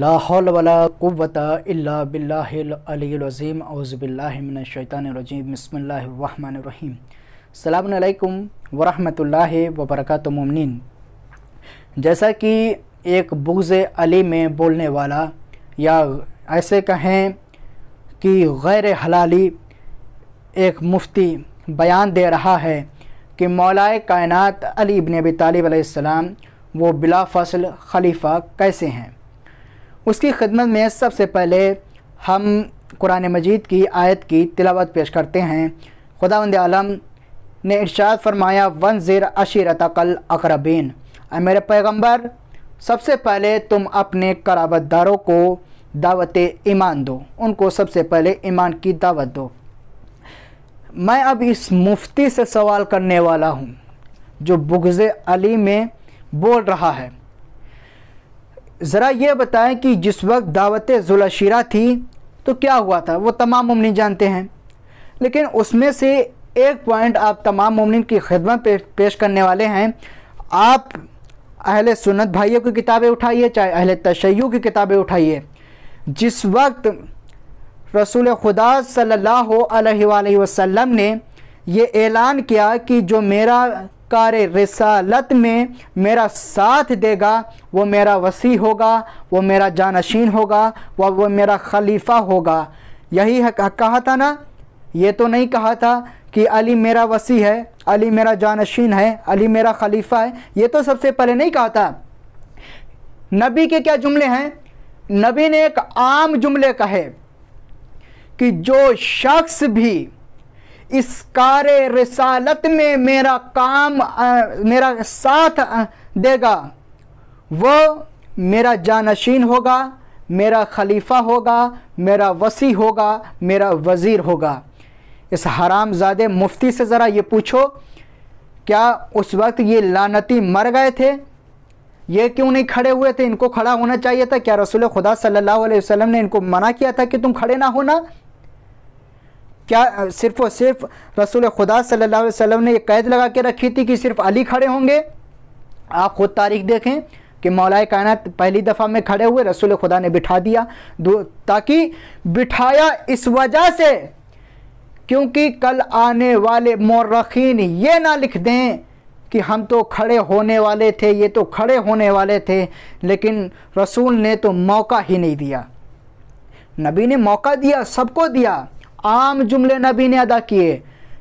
लाहौल इल्ला बिल्लाहिल अलील अजीम अली बिल्लाहि मिनश शैतानिर रजीम बिस्मिल्लाहिर रहमानिर रहीम सलाम अलैकुम व रहमतुल्लाहि व वबरकत ममनिन जैसा कि एक बुग्ज़ अली में बोलने वाला या ऐसे कहें कि गैर हलाली एक मुफ्ती बयान दे रहा है कि मौलाए कायनत अली इबन अबी तालिब आसमाम वो बिला फसल खलीफा कैसे हैं उसकी खिदमत में सबसे पहले हम कुरान मजीद की आयत की तिलावत पेश करते हैं खुदांद आलम ने इरशाद फरमाया वन ज़िर अशीरतकल अकरबीन मेरे पैगम्बर सबसे पहले तुम अपने कराबतदारों को दावत ईमान दो उनको सबसे पहले ईमान की दावत दो मैं अब इस मुफ्ती से सवाल करने वाला हूँ जो बुगज़ अली में बोल रहा है ज़रा ये बताएं कि जिस वक्त दावत जुलाशीरा थी तो क्या हुआ था वो तमाम ममनिन जानते हैं लेकिन उसमें से एक पॉइंट आप तमाम ममनिन की खिदमत पेश करने वाले हैं आप अहले सुन्नत भाइयों की किताबें उठाइए चाहे अहले तशैयू की किताबें उठाइए जिस वक्त रसूल खुदा सल्लल्लाहु अलैहि वसल्लम ने यह ऐलान किया कि जो मेरा कार रसालत में मेरा साथ देगा वो मेरा वसी होगा वो मेरा जानशीन होगा व वो मेरा खलीफा होगा यही कहा था ना ये तो नहीं कहा था कि अली मेरा वसी है अली मेरा जानशीन है अली मेरा खलीफा है ये तो सबसे पहले नहीं कहा था नबी के क्या जुमले हैं नबी ने एक आम जुमले कहे कि जो शख्स भी इस कार रसालत में मेरा काम आ, मेरा साथ आ, देगा वो मेरा जानशीन होगा मेरा खलीफा होगा मेरा वसी होगा मेरा वज़ीर होगा इस हराम ज़ादे मुफ्ती से ज़रा ये पूछो क्या उस वक्त ये लानती मर गए थे ये क्यों नहीं खड़े हुए थे इनको खड़ा होना चाहिए था क्या रसूल खुदा सल्लल्लाहु अलैहि वसल्लम ने इनको मना किया था कि तुम खड़े ना होना क्या सिर्फ और सिर्फ रसूल खुदा सल्लल्लाहु अलैहि वसल्लम ने ये कैद लगा के रखी थी कि सिर्फ अली खड़े होंगे आप ख़ुद तारीख देखें कि मौलाए कायनात पहली दफ़ा में खड़े हुए रसूल खुदा ने बिठा दिया ताकि बिठाया इस वजह से क्योंकि कल आने वाले मौरखीन ये ना लिख दें कि हम तो खड़े होने वाले थे ये तो खड़े होने वाले थे लेकिन रसूल ने तो मौका ही नहीं दिया नबी ने मौका दिया सबको दिया आम जुमले नबी ने अदा किए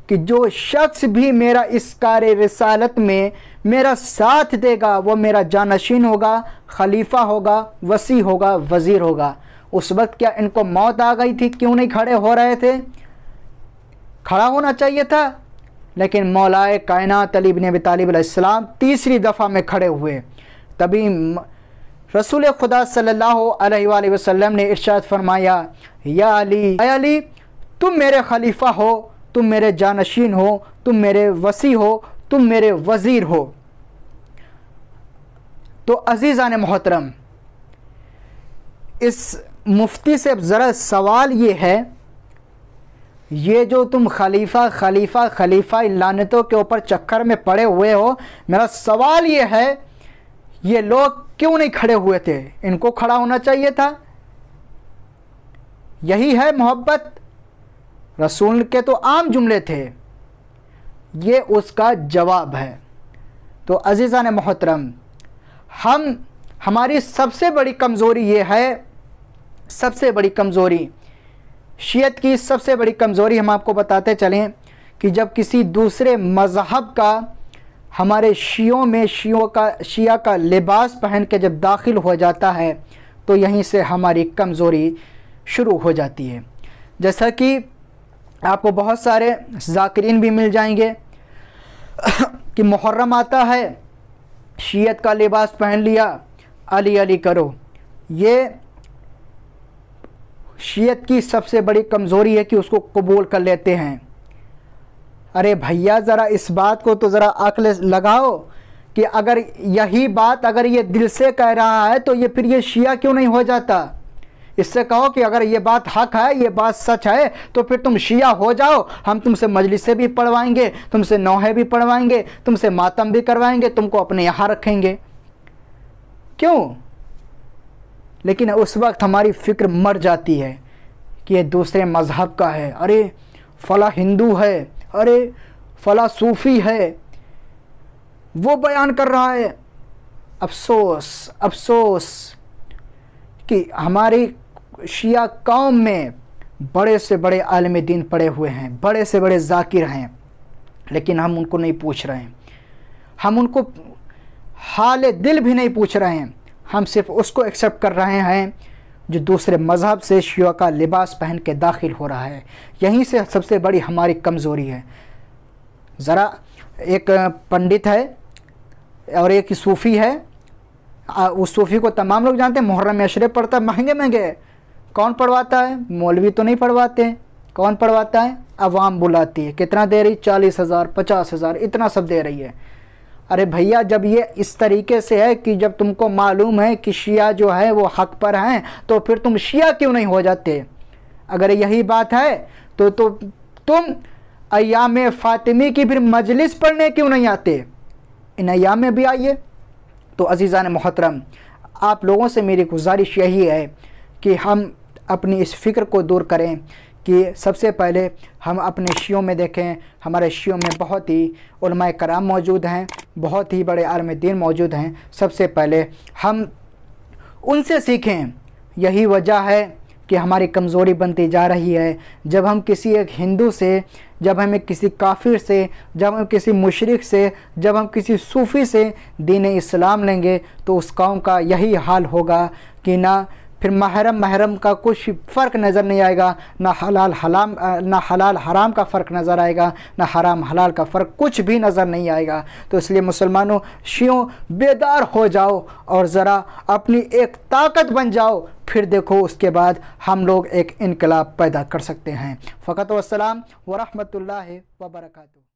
कि जो शख्स भी मेरा इस कार रसालत में मेरा साथ देगा वो मेरा जानशीन होगा खलीफा होगा वसी होगा वज़ीर होगा उस वक्त क्या इनको मौत आ गई थी क्यों नहीं खड़े हो रहे थे खड़ा होना चाहिए था लेकिन मौलाए कायनात अली नब तालिबाम तीसरी दफ़ा में खड़े हुए तभी रसूल खुदा सल्लल्लाहु अलैहि वसल्लम ने इर्शाद फरमाया या अली या अली तुम मेरे खलीफा हो तुम मेरे जानशीन हो तुम मेरे वसी हो तुम मेरे वज़ीर हो तो अजीज़ा ने मोहतरम इस मुफ्ती से ज़रा सवाल ये है ये जो तुम खलीफा खलीफा खलीफा लानतों के ऊपर चक्कर में पड़े हुए हो मेरा सवाल ये है ये लोग क्यों नहीं खड़े हुए थे इनको खड़ा होना चाहिए था यही है मोहब्बत रसूल के तो आम जुमले थे ये उसका जवाब है तो अज़ीज़ा ने मोहतरम हम हमारी सबसे बड़ी कमज़ोरी ये है सबसे बड़ी कमज़ोरी शीयत की सबसे बड़ी कमज़ोरी हम आपको बताते चलें कि जब किसी दूसरे मज़हब का हमारे शियों में शियों का शिया का लिबास पहन के जब दाखिल हो जाता है तो यहीं से हमारी कमज़ोरी शुरू हो जाती है जैसा कि आपको बहुत सारे जाकरीन भी मिल जाएंगे कि मुहर्रम आता है शीयत का लिबास पहन लिया अली अली करो ये शीयत की सबसे बड़ी कमज़ोरी है कि उसको कबूल कर लेते हैं अरे भैया ज़रा इस बात को तो ज़रा अकल लगाओ कि अगर यही बात अगर ये दिल से कह रहा है तो ये फिर ये शिया क्यों नहीं हो जाता इससे कहो कि अगर ये बात हक है ये बात सच है तो फिर तुम शिया हो जाओ हम तुमसे मजलिसें भी पढ़वाएंगे तुमसे नौहे भी पढ़वाएंगे तुमसे मातम भी करवाएंगे तुमको अपने यहाँ रखेंगे क्यों लेकिन उस वक्त हमारी फ़िक्र मर जाती है कि ये दूसरे मज़हब का है अरे फ़ला हिंदू है अरे फ़ला सूफ़ी है वो बयान कर रहा है अफसोस अफसोस कि हमारी शिया कौम में बड़े से बड़े आलम दिन पड़े हुए हैं बड़े से बड़े जाकिर हैं लेकिन हम उनको नहीं पूछ रहे हैं हम उनको हाल दिल भी नहीं पूछ रहे हैं हम सिर्फ उसको एक्सेप्ट कर रहे हैं जो दूसरे मज़हब से शिया का लिबास पहन के दाखिल हो रहा है यहीं से सबसे बड़ी हमारी कमज़ोरी है ज़रा एक पंडित है और एक सूफ़ी है उस सूफ़ी को तमाम लोग जानते हैं मुहर्रम अशरे पड़ता है महंगे महंगे कौन पढ़वाता है मौलवी तो नहीं पढ़वाते हैं कौन पढ़वाता है अवाम बुलाती है कितना दे रही चालीस हज़ार पचास हज़ार इतना सब दे रही है अरे भैया जब ये इस तरीके से है कि जब तुमको मालूम है कि शिया जो है वो हक पर हैं तो फिर तुम शिया क्यों नहीं हो जाते अगर यही बात है तो, तो तुम अयाम फ़ातिमी की फिर मजलिस पढ़ने क्यों नहीं आते इन अयाम में भी आइए तो अजीज़ा मोहतरम आप लोगों से मेरी गुजारिश यही है कि हम अपनी इस फ़िक्र को दूर करें कि सबसे पहले हम अपने शियों में देखें हमारे शियों में बहुत ही उलमाए कराम मौजूद हैं बहुत ही बड़े आलम दीन मौजूद हैं सबसे पहले हम उनसे सीखें यही वजह है कि हमारी कमज़ोरी बनती जा रही है जब हम किसी एक हिंदू से जब हमें किसी काफिर से जब हम किसी मशरक़ से जब हम किसी सूफ़ी से दीन इस्लाम लेंगे तो उस कौम का यही हाल होगा कि ना फिर महरम महरम का कुछ फ़र्क नज़र नहीं आएगा ना हलाल हलाम ना हलाल हराम का फ़र्क नज़र आएगा ना हराम हलाल का फ़र्क कुछ भी नज़र नहीं आएगा तो इसलिए मुसलमानों शियों बेदार हो जाओ और ज़रा अपनी एक ताकत बन जाओ फिर देखो उसके बाद हम लोग एक इनकलाब पैदा कर सकते हैं फ़कत वसलाम वरहमल वबरकू